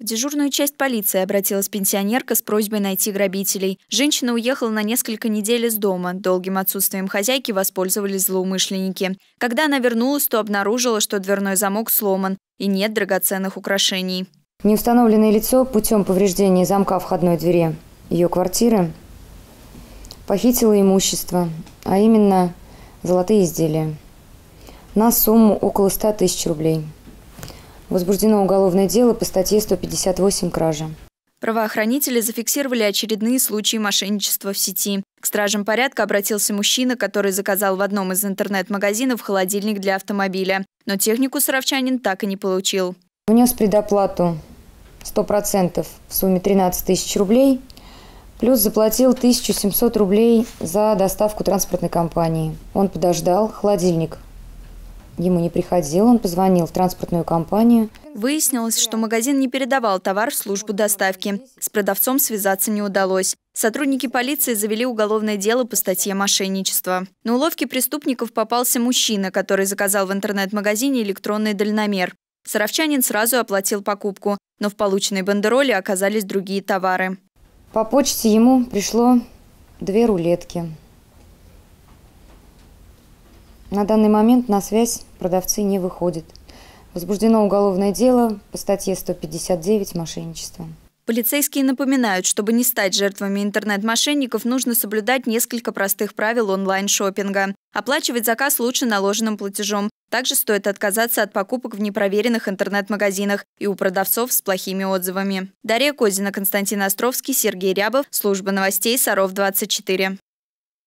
В дежурную часть полиции обратилась пенсионерка с просьбой найти грабителей. Женщина уехала на несколько недель из дома. Долгим отсутствием хозяйки воспользовались злоумышленники. Когда она вернулась, то обнаружила, что дверной замок сломан и нет драгоценных украшений. Неустановленное лицо путем повреждения замка входной двери ее квартиры похитило имущество, а именно золотые изделия, на сумму около 100 тысяч рублей. Возбуждено уголовное дело по статье 158 «Кража». Правоохранители зафиксировали очередные случаи мошенничества в сети. К стражам порядка обратился мужчина, который заказал в одном из интернет-магазинов холодильник для автомобиля. Но технику саровчанин так и не получил. Внес предоплату 100% в сумме 13 тысяч рублей, плюс заплатил 1700 рублей за доставку транспортной компании. Он подождал, холодильник ему не приходил, он позвонил в транспортную компанию. Выяснилось, что магазин не передавал товар в службу доставки. С продавцом связаться не удалось. Сотрудники полиции завели уголовное дело по статье «Мошенничество». На уловки преступников попался мужчина, который заказал в интернет-магазине электронный дальномер. Саровчанин сразу оплатил покупку, но в полученной бандероле оказались другие товары. По почте ему пришло две рулетки – на данный момент на связь продавцы не выходят. Возбуждено уголовное дело по статье 159 «Мошенничество». Полицейские напоминают, чтобы не стать жертвами интернет-мошенников, нужно соблюдать несколько простых правил онлайн шоппинга Оплачивать заказ лучше наложенным платежом. Также стоит отказаться от покупок в непроверенных интернет-магазинах и у продавцов с плохими отзывами. Дарья Козина, Константин Островский, Сергей Рябов. Служба новостей Саров 24.